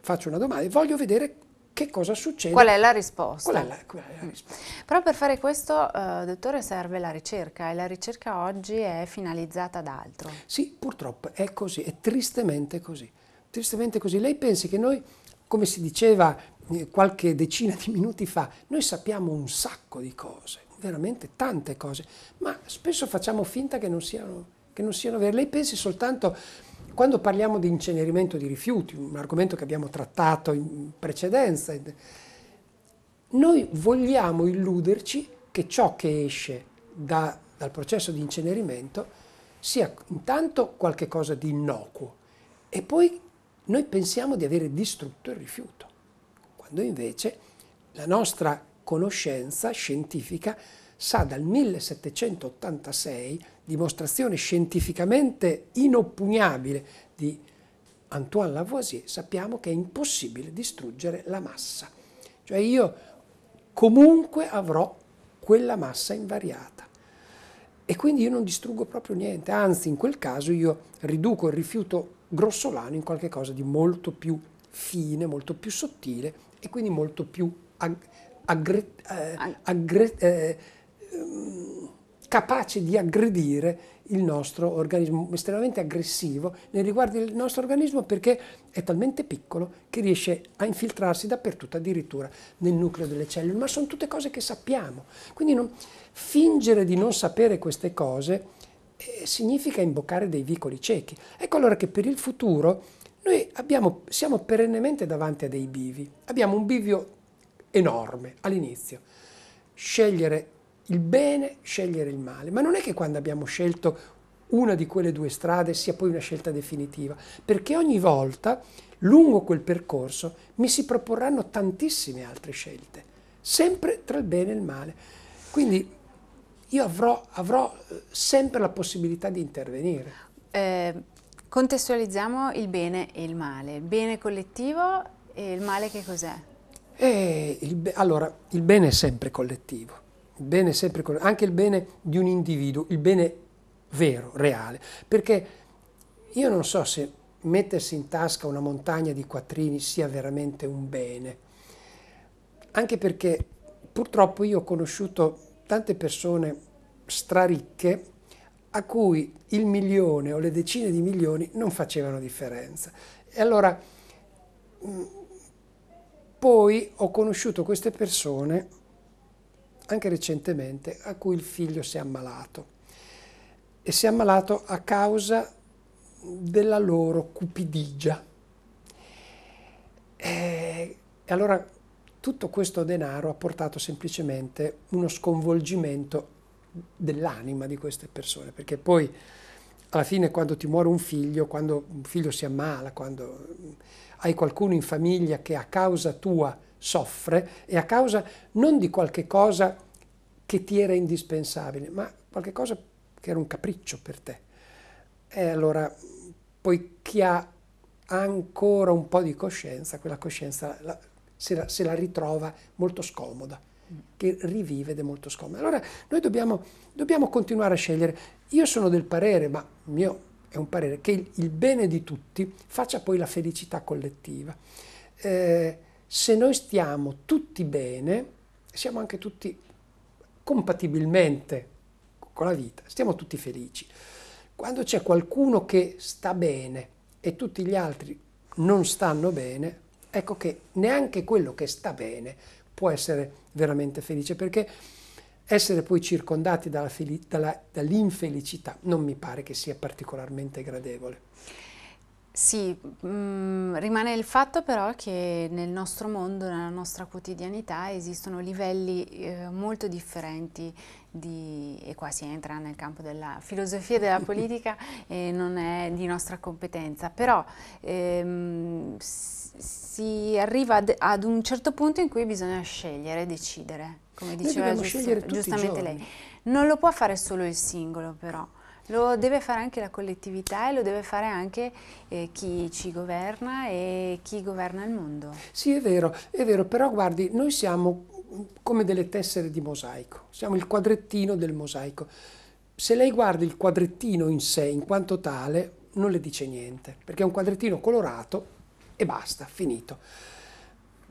faccio una domanda e voglio vedere che cosa succede. Qual è la risposta? Qual è la, qual è la mm. risposta? Però per fare questo, eh, dottore, serve la ricerca e la ricerca oggi è finalizzata ad altro. Sì, purtroppo è così, è tristemente così. Tristemente così. Lei pensi che noi, come si diceva eh, qualche decina di minuti fa, noi sappiamo un sacco di cose veramente tante cose, ma spesso facciamo finta che non siano, che non siano vere. Lei pensi soltanto, quando parliamo di incenerimento di rifiuti, un argomento che abbiamo trattato in precedenza, noi vogliamo illuderci che ciò che esce da, dal processo di incenerimento sia intanto qualcosa di innocuo e poi noi pensiamo di avere distrutto il rifiuto, quando invece la nostra conoscenza scientifica sa dal 1786, dimostrazione scientificamente inoppugnabile di Antoine Lavoisier, sappiamo che è impossibile distruggere la massa. Cioè io comunque avrò quella massa invariata. E quindi io non distruggo proprio niente, anzi in quel caso io riduco il rifiuto grossolano in qualcosa di molto più fine, molto più sottile e quindi molto più aggre, eh, aggre, eh, capace di aggredire il nostro organismo, estremamente aggressivo nei riguardi del nostro organismo perché è talmente piccolo che riesce a infiltrarsi dappertutto, addirittura nel nucleo delle cellule, ma sono tutte cose che sappiamo. Quindi non, fingere di non sapere queste cose eh, significa imboccare dei vicoli ciechi. Ecco allora che per il futuro noi abbiamo, siamo perennemente davanti a dei bivi. Abbiamo un bivio enorme all'inizio. Scegliere il bene, scegliere il male. Ma non è che quando abbiamo scelto una di quelle due strade sia poi una scelta definitiva, perché ogni volta lungo quel percorso mi si proporranno tantissime altre scelte, sempre tra il bene e il male. Quindi io avrò, avrò eh, sempre la possibilità di intervenire. Eh, contestualizziamo il bene e il male. Il bene collettivo e il male che cos'è? Il, allora, il bene è sempre collettivo, il bene è sempre collettivo, anche il bene di un individuo, il bene vero, reale, perché io non so se mettersi in tasca una montagna di quattrini sia veramente un bene, anche perché purtroppo io ho conosciuto tante persone straricche a cui il milione o le decine di milioni non facevano differenza. E allora poi ho conosciuto queste persone, anche recentemente, a cui il figlio si è ammalato. E si è ammalato a causa della loro cupidigia. E allora tutto questo denaro ha portato semplicemente uno sconvolgimento dell'anima di queste persone, perché poi alla fine quando ti muore un figlio, quando un figlio si ammala, quando hai qualcuno in famiglia che a causa tua soffre e a causa non di qualche cosa che ti era indispensabile, ma qualche cosa che era un capriccio per te. E allora, poi chi ha ancora un po' di coscienza, quella coscienza la, se, la, se la ritrova molto scomoda che rivive ed è molto scomoda. Allora noi dobbiamo, dobbiamo, continuare a scegliere. Io sono del parere, ma mio è un parere, che il, bene di tutti faccia poi la felicità collettiva. Eh, se noi stiamo tutti bene, siamo anche tutti compatibilmente con la vita, stiamo tutti felici. Quando c'è qualcuno che sta bene e tutti gli altri non stanno bene, ecco che neanche quello che sta bene può essere veramente felice perché essere poi circondati dalla dalla, dall'infelicità non mi pare che sia particolarmente gradevole. Sì, mh, mm, rimane il fatto però che nel nostro mondo, nella nostra quotidianità esistono livelli eh, molto differenti di, e qua si entra nel campo della filosofia della politica e non è di nostra competenza, però ehm, si arriva ad un certo punto in cui bisogna scegliere, decidere, come diceva giust giustamente lei. Non lo può fare solo il singolo però. Lo deve fare anche la collettività e lo deve fare anche eh, chi ci governa e chi governa il mondo. Sì, è vero, è vero, però guardi, noi siamo come delle tessere di mosaico, siamo il quadrettino del mosaico. Se lei guarda il quadrettino in sé, in quanto tale, non le dice niente, perché è un quadrettino colorato e basta, finito.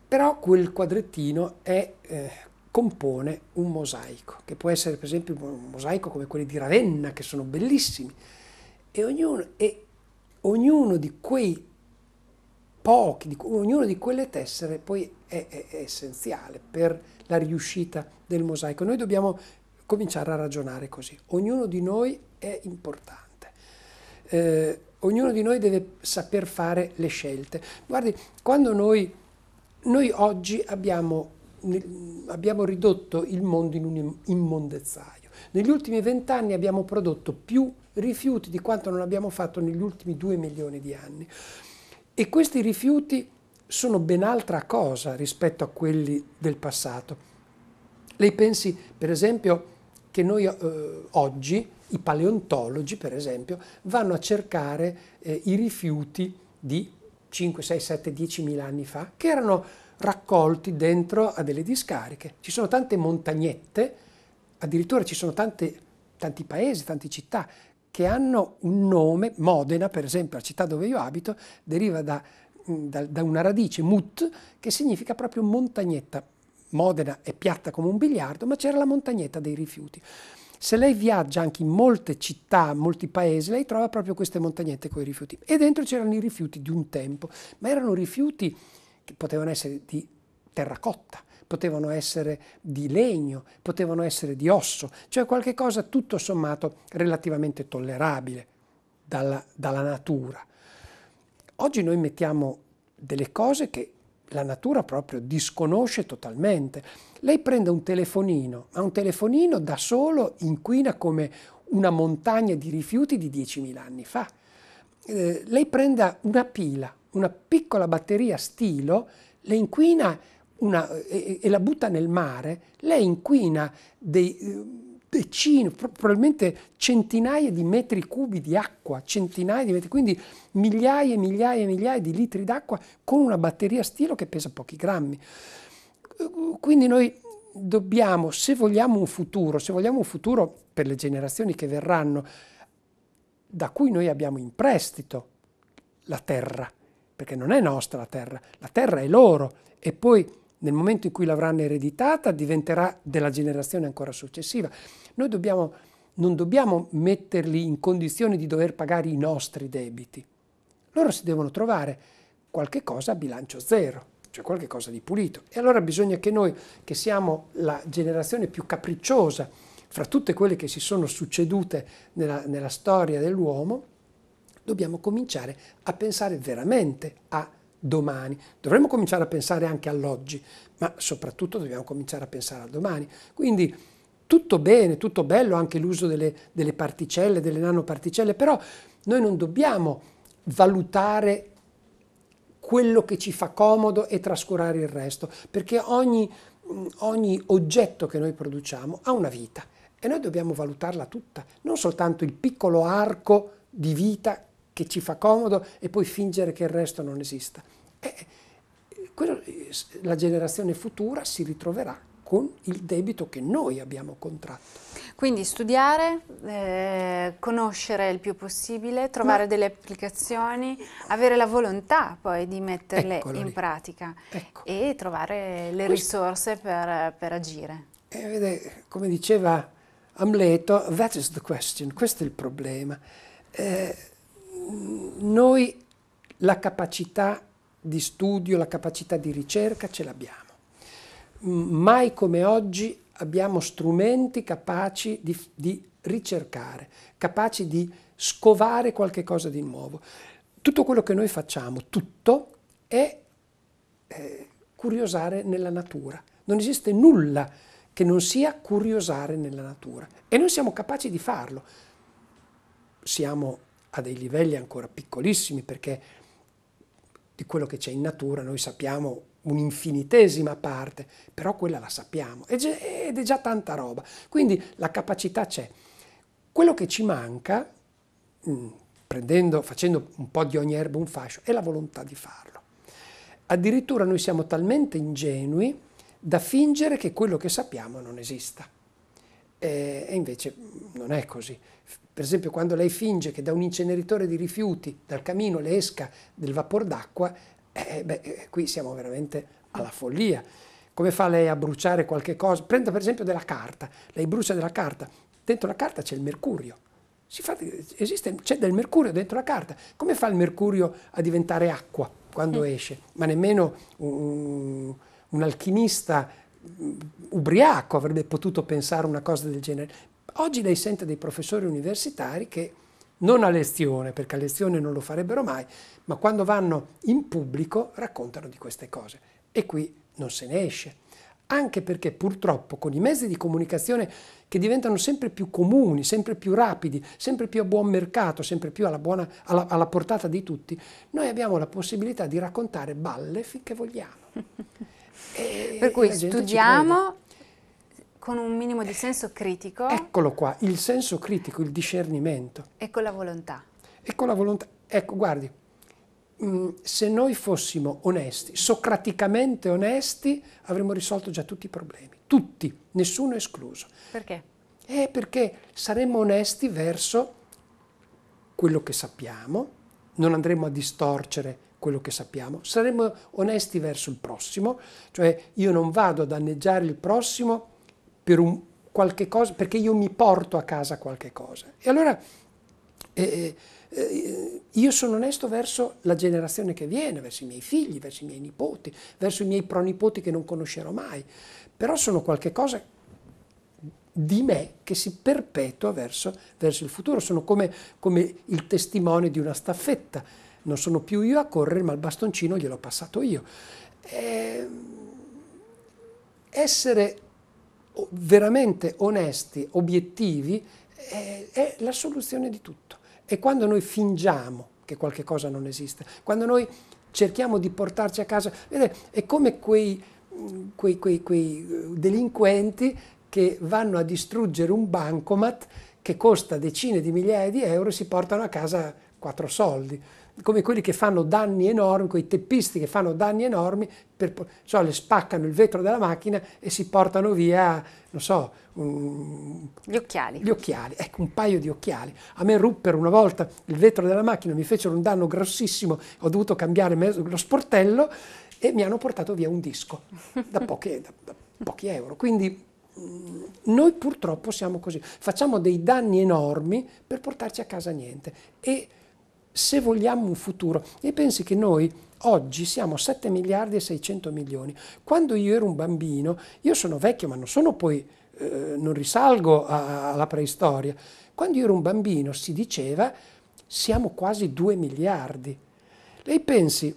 Però quel quadrettino è eh, compone un mosaico, che può essere per esempio un mosaico come quelli di Ravenna, che sono bellissimi, e ognuno, e ognuno di quei pochi, di, ognuno di quelle tessere poi è, è, è essenziale per la riuscita del mosaico. Noi dobbiamo cominciare a ragionare così, ognuno di noi è importante. Eh, ognuno di noi deve saper fare le scelte. Guardi, quando noi, noi oggi abbiamo abbiamo ridotto il mondo in un immondezzaio. Negli ultimi vent'anni abbiamo prodotto più rifiuti di quanto non abbiamo fatto negli ultimi due milioni di anni. E questi rifiuti sono ben altra cosa rispetto a quelli del passato. Lei pensi, per esempio, che noi eh, oggi, i paleontologi, per esempio, vanno a cercare eh, i rifiuti di 5, 6, 7, 10 mila anni fa, che erano raccolti dentro a delle discariche. Ci sono tante montagnette, addirittura ci sono tante, tanti paesi, tante città che hanno un nome, Modena per esempio, la città dove io abito, deriva da, mm, da, da una radice mut che significa proprio montagnetta. Modena è piatta come un biliardo, ma c'era la montagnetta dei rifiuti. Se lei viaggia anche in molte città, molti paesi, lei trova proprio queste montagnette con i rifiuti. E dentro c'erano i rifiuti di un tempo, ma erano rifiuti potevano essere di terracotta, potevano essere di legno, potevano essere di osso, cioè qualcosa tutto sommato relativamente tollerabile dalla, dalla natura. Oggi noi mettiamo delle cose che la natura proprio disconosce totalmente. Lei prende un telefonino, ma un telefonino da solo inquina come una montagna di rifiuti di 10.000 anni fa. Eh, lei prenda una pila, una piccola batteria stilo le inquina una, e, e, la butta nel mare, lei inquina dei eh, decine, probabilmente centinaia di metri cubi di acqua, centinaia di metri, quindi migliaia e migliaia e migliaia di litri d'acqua con una batteria stilo che pesa pochi grammi. Quindi noi dobbiamo, se vogliamo un futuro, se vogliamo un futuro per le generazioni che verranno, da cui noi abbiamo in prestito la terra, perché non è nostra la terra, la terra è loro e poi nel momento in cui l'avranno ereditata diventerà della generazione ancora successiva. Noi dobbiamo, non dobbiamo metterli in condizione di dover pagare i nostri debiti. Loro si devono trovare qualche cosa a bilancio zero, cioè qualche cosa di pulito. E allora bisogna che noi, che siamo la generazione più capricciosa fra tutte quelle che si sono succedute nella, nella storia dell'uomo, dobbiamo cominciare a pensare veramente a domani. Dovremmo cominciare a pensare anche all'oggi, ma soprattutto dobbiamo cominciare a pensare al domani. Quindi tutto bene, tutto bello anche l'uso delle, delle particelle, delle nanoparticelle, però noi non dobbiamo valutare quello che ci fa comodo e trascurare il resto, perché ogni, ogni oggetto che noi produciamo ha una vita e noi dobbiamo valutarla tutta, non soltanto il piccolo arco di vita che ci fa comodo e poi fingere che il resto non esista. E, eh, quello, la generazione futura si ritroverà con il debito che noi abbiamo contratto. Quindi studiare, eh, conoscere il più possibile, trovare Ma, delle applicazioni, avere la volontà poi di metterle in lì. pratica ecco. e trovare le Questo, risorse per, per agire. Eh, vede, come diceva Amleto, that is the question, questo è il problema. Eh, Mm, noi la capacità di studio, la capacità di ricerca ce l'abbiamo. Mm, mai come oggi abbiamo strumenti capaci di, di ricercare, capaci di scovare qualche cosa di nuovo. Tutto quello che noi facciamo, tutto, è eh, curiosare nella natura. Non esiste nulla che non sia curiosare nella natura. E noi siamo capaci di farlo. Siamo a dei livelli ancora piccolissimi perché di quello che c'è in natura noi sappiamo un'infinitesima parte, però quella la sappiamo ed è già tanta roba, quindi la capacità c'è. Quello che ci manca, mm, prendendo, facendo un po' di ogni erba un fascio, è la volontà di farlo. Addirittura noi siamo talmente ingenui da fingere che quello che sappiamo non esista. E, eh, e invece non è così. Per esempio quando lei finge che da un inceneritore di rifiuti, dal camino, le esca del vapor d'acqua, eh, beh, eh, qui siamo veramente alla follia. Come fa lei a bruciare qualche cosa? Prenda per esempio della carta, lei brucia della carta, dentro la carta c'è il mercurio, Fa, esiste, c'è del mercurio dentro la carta. Come fa il mercurio a diventare acqua quando mm. esce? Ma nemmeno un, un alchimista ubriaco avrebbe potuto pensare una cosa del genere. Oggi lei sente dei professori universitari che non a lezione, perché a lezione non lo farebbero mai, ma quando vanno in pubblico raccontano di queste cose e qui non se ne esce. Anche perché purtroppo con i mezzi di comunicazione che diventano sempre più comuni, sempre più rapidi, sempre più a buon mercato, sempre più alla, buona, alla, alla portata di tutti, noi abbiamo la possibilità di raccontare balle finché vogliamo. per cui studiamo con un minimo di senso critico. Eccolo qua, il senso critico, il discernimento. E con la volontà. E con la volontà. Ecco, guardi, mm, se noi fossimo onesti, socraticamente onesti, avremmo risolto già tutti i problemi. Tutti, nessuno escluso. Perché? Eh, perché saremmo onesti verso quello che sappiamo, non andremo a distorcere quello che sappiamo, saremmo onesti verso il prossimo, cioè io non vado a danneggiare il prossimo per un qualche cosa, perché io mi porto a casa qualche cosa. E allora eh, eh, io sono onesto verso la generazione che viene, verso i miei figli, verso i miei nipoti, verso i miei pronipoti che non conoscerò mai, però sono qualche cosa di me che si perpetua verso, verso il futuro, sono come, come il testimone di una staffetta non sono più io a correre, ma il bastoncino gliel'ho passato io. E ehm, essere veramente onesti, obiettivi, è, è la soluzione di tutto. E quando noi fingiamo che qualche cosa non esiste, quando noi cerchiamo di portarci a casa, vedete, è come quei, quei, quei, quei eh, delinquenti che vanno a distruggere un bancomat che costa decine di migliaia di euro e si portano a casa quattro soldi come quelli che fanno danni enormi, quei teppisti che fanno danni enormi, per, cioè le spaccano il vetro della macchina e si portano via, non so, un, gli occhiali. Gli occhiali, ecco un paio di occhiali. A me ruppero una volta il vetro della macchina, mi fecero un danno grossissimo, ho dovuto cambiare lo sportello e mi hanno portato via un disco da, poche, da, da pochi euro. Quindi mm, noi purtroppo siamo così, facciamo dei danni enormi per portarci a casa niente e se vogliamo un futuro. E pensi che noi oggi siamo 7 miliardi e 600 milioni. Quando io ero un bambino, io sono vecchio ma non sono poi, eh, non risalgo a, alla preistoria, quando io ero un bambino si diceva siamo quasi 2 miliardi. Lei pensi,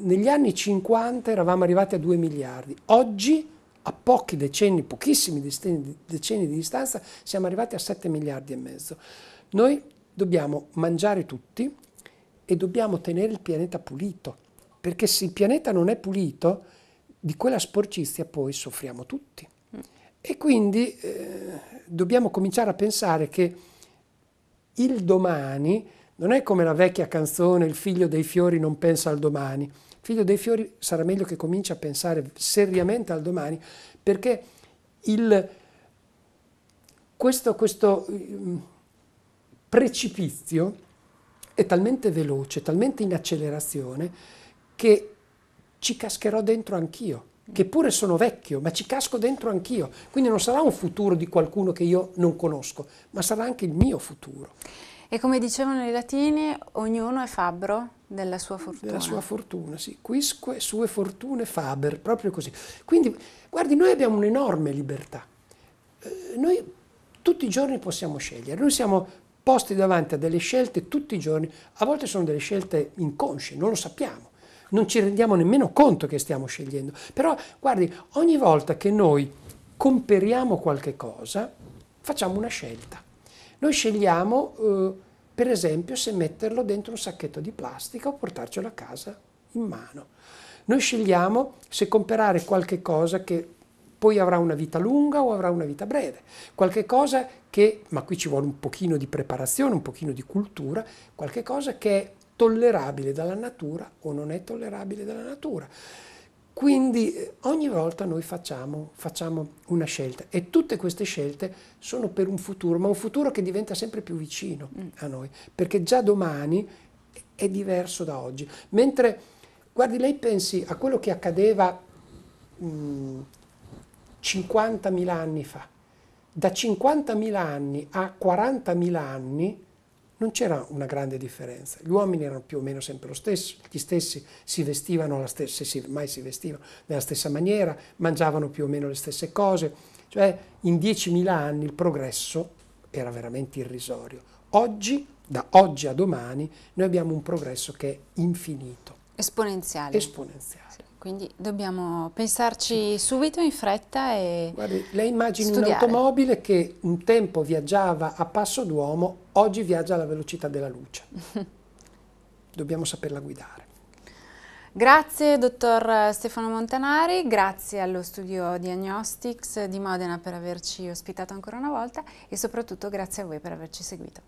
negli anni 50 eravamo arrivati a 2 miliardi, oggi a pochi decenni, pochissimi decenni di distanza, siamo arrivati a 7 miliardi e mezzo. Noi dobbiamo mangiare tutti e dobbiamo tenere il pianeta pulito, perché se il pianeta non è pulito, di quella sporcizia poi soffriamo tutti. Mm. E quindi eh, dobbiamo cominciare a pensare che il domani non è come la vecchia canzone Il figlio dei fiori non pensa al domani. Il figlio dei fiori sarà meglio che cominci a pensare seriamente al domani perché il, questo, questo mm, precipizio è talmente veloce, talmente in accelerazione, che ci cascherò dentro anch'io, che pure sono vecchio, ma ci casco dentro anch'io. Quindi non sarà un futuro di qualcuno che io non conosco, ma sarà anche il mio futuro. E come dicevano i latini, ognuno è fabbro della sua fortuna. Della sua fortuna, sì. Quisque sue fortune faber, proprio così. Quindi, guardi, noi abbiamo un'enorme libertà. Eh, noi tutti i giorni possiamo scegliere. Noi siamo posti davanti a delle scelte tutti i giorni, a volte sono delle scelte inconsce, non lo sappiamo, non ci rendiamo nemmeno conto che stiamo scegliendo. Però guardi, ogni volta che noi comperiamo qualche cosa, facciamo una scelta. Noi scegliamo, eh, per esempio, se metterlo dentro un sacchetto di plastica o portarcelo a casa in mano. Noi scegliamo se comprare qualche cosa che poi avrà una vita lunga o avrà una vita breve. Qualche cosa che, ma qui ci vuole un pochino di preparazione, un pochino di cultura, qualche cosa che è tollerabile dalla natura o non è tollerabile dalla natura. Quindi eh, ogni volta noi facciamo, facciamo una scelta e tutte queste scelte sono per un futuro, ma un futuro che diventa sempre più vicino mm. a noi, perché già domani è diverso da oggi. Mentre, guardi, lei pensi a quello che accadeva mh, mm, 50.000 anni fa. Da 50.000 anni a 40.000 anni non c'era una grande differenza. Gli uomini erano più o meno sempre lo stesso, gli stessi si vestivano, la stessa, se mai si vestivano, nella stessa maniera, mangiavano più o meno le stesse cose. Cioè in 10.000 anni il progresso era veramente irrisorio. Oggi, da oggi a domani, noi abbiamo un progresso che è infinito. Esponenziale. Esponenziale. Sì. Quindi dobbiamo pensarci subito in fretta e Guardi, lei immagini un'automobile che un tempo viaggiava a passo d'uomo, oggi viaggia alla velocità della luce. dobbiamo saperla guidare. Grazie dottor Stefano Montanari, grazie allo studio Diagnostics di Modena per averci ospitato ancora una volta e soprattutto grazie a voi per averci seguito.